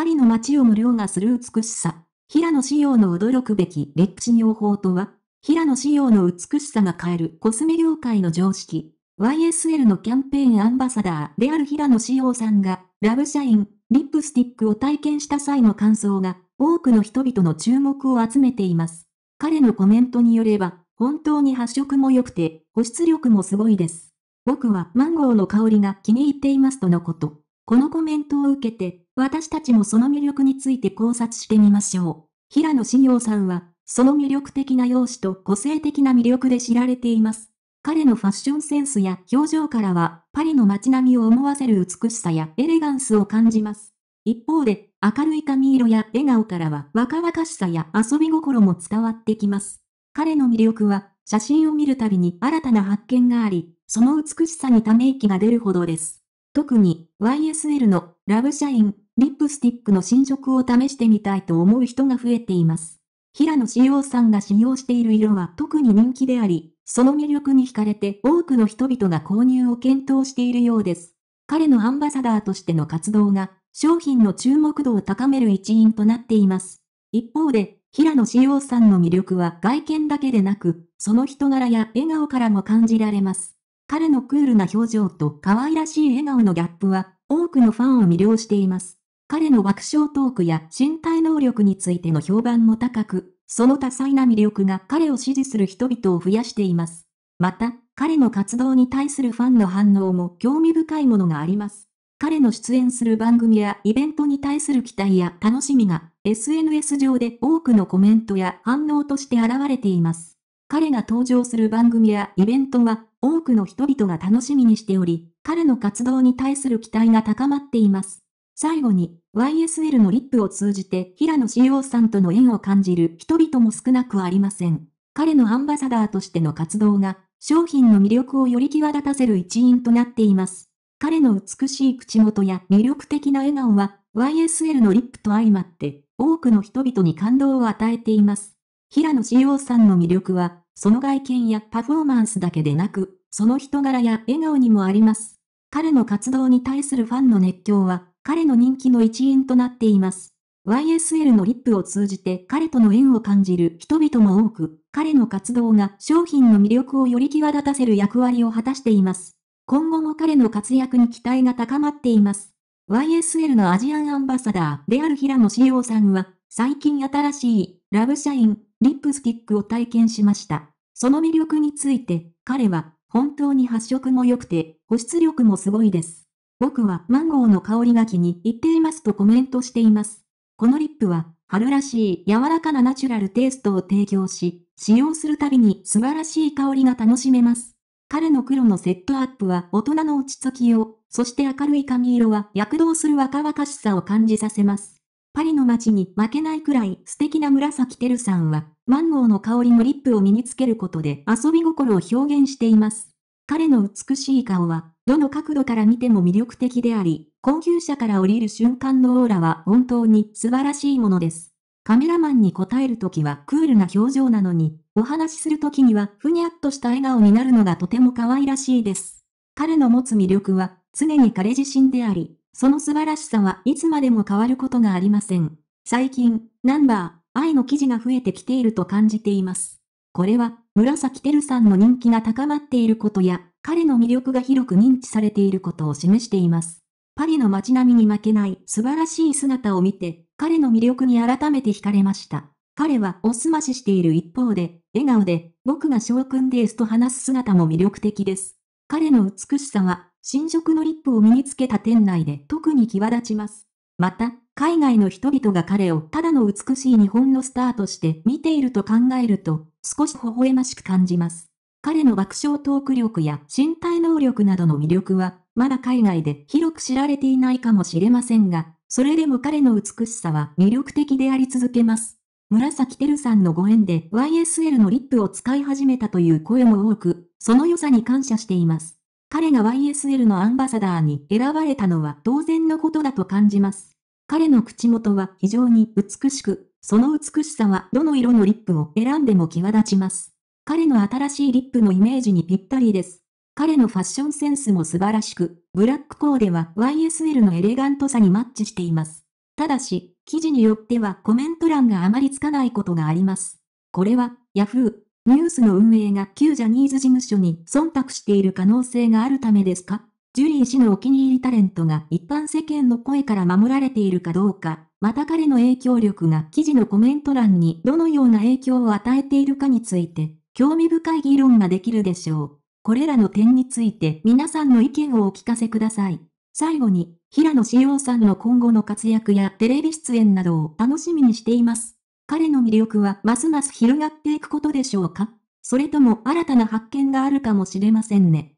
パリの街を無料がする美しさ。平野仕様の驚くべき歴史療法とは、平野仕様の美しさが変えるコスメ業界の常識。YSL のキャンペーンアンバサダーである平野仕様さんが、ラブシャイン、リップスティックを体験した際の感想が、多くの人々の注目を集めています。彼のコメントによれば、本当に発色も良くて、保湿力もすごいです。僕はマンゴーの香りが気に入っていますとのこと。このコメントを受けて、私たちもその魅力について考察してみましょう。平野紫耀さんは、その魅力的な容姿と個性的な魅力で知られています。彼のファッションセンスや表情からは、パリの街並みを思わせる美しさやエレガンスを感じます。一方で、明るい髪色や笑顔からは若々しさや遊び心も伝わってきます。彼の魅力は、写真を見るたびに新たな発見があり、その美しさにため息が出るほどです。特に、YSL のラブシャイン、リップスティックの新色を試してみたいと思う人が増えています。平野志耀さんが使用している色は特に人気であり、その魅力に惹かれて多くの人々が購入を検討しているようです。彼のアンバサダーとしての活動が、商品の注目度を高める一因となっています。一方で、平野志耀さんの魅力は外見だけでなく、その人柄や笑顔からも感じられます。彼のクールな表情と可愛らしい笑顔のギャップは、多くのファンを魅了しています。彼の爆笑トークや身体能力についての評判も高く、その多彩な魅力が彼を支持する人々を増やしています。また、彼の活動に対するファンの反応も興味深いものがあります。彼の出演する番組やイベントに対する期待や楽しみが SNS 上で多くのコメントや反応として現れています。彼が登場する番組やイベントは多くの人々が楽しみにしており、彼の活動に対する期待が高まっています。最後に、YSL のリップを通じて平野志陽さんとの縁を感じる人々も少なくありません。彼のアンバサダーとしての活動が、商品の魅力をより際立たせる一因となっています。彼の美しい口元や魅力的な笑顔は、YSL のリップと相まって、多くの人々に感動を与えています。平野志陽さんの魅力は、その外見やパフォーマンスだけでなく、その人柄や笑顔にもあります。彼の活動に対するファンの熱狂は、彼の人気の一因となっています。YSL のリップを通じて彼との縁を感じる人々も多く、彼の活動が商品の魅力をより際立たせる役割を果たしています。今後も彼の活躍に期待が高まっています。YSL のアジアンアンバサダーである平野志耀さんは、最近新しいラブシャイン、リップスティックを体験しました。その魅力について、彼は、本当に発色も良くて、保湿力もすごいです。僕はマンゴーの香りが気に入っていますとコメントしています。このリップは、春らしい柔らかなナチュラルテイストを提供し、使用するたびに素晴らしい香りが楽しめます。彼の黒のセットアップは大人の落ち着きを、そして明るい髪色は躍動する若々しさを感じさせます。パリの街に負けないくらい素敵な紫てるさんは、マンゴーの香りのリップを身につけることで遊び心を表現しています。彼の美しい顔は、どの角度から見ても魅力的であり、高級車から降りる瞬間のオーラは本当に素晴らしいものです。カメラマンに答えるときはクールな表情なのに、お話しするときにはふにゃっとした笑顔になるのがとても可愛らしいです。彼の持つ魅力は常に彼自身であり、その素晴らしさはいつまでも変わることがありません。最近、ナンバー、愛の記事が増えてきていると感じています。これは、紫てるさんの人気が高まっていることや、彼の魅力が広く認知されていることを示しています。パリの街並みに負けない素晴らしい姿を見て、彼の魅力に改めて惹かれました。彼はおすまししている一方で、笑顔で、僕が翔くんですと話す姿も魅力的です。彼の美しさは新色のリップを身につけた店内で特に際立ちます。また、海外の人々が彼をただの美しい日本のスターとして見ていると考えると、少し微笑ましく感じます。彼の爆笑トーク力や身体能力などの魅力は、まだ海外で広く知られていないかもしれませんが、それでも彼の美しさは魅力的であり続けます。紫てるさんのご縁で YSL のリップを使い始めたという声も多く、その良さに感謝しています。彼が YSL のアンバサダーに選ばれたのは当然のことだと感じます。彼の口元は非常に美しく、その美しさはどの色のリップを選んでも際立ちます。彼の新しいリップのイメージにぴったりです。彼のファッションセンスも素晴らしく、ブラックコーデは YSL のエレガントさにマッチしています。ただし、記事によってはコメント欄があまりつかないことがあります。これは、Yahoo! ニュースの運営が旧ジャニーズ事務所に忖度している可能性があるためですかジュリー氏のお気に入りタレントが一般世間の声から守られているかどうか、また彼の影響力が記事のコメント欄にどのような影響を与えているかについて、興味深い議論ができるでしょう。これらの点について皆さんの意見をお聞かせください。最後に、平野紫耀さんの今後の活躍やテレビ出演などを楽しみにしています。彼の魅力はますます広がっていくことでしょうかそれとも新たな発見があるかもしれませんね。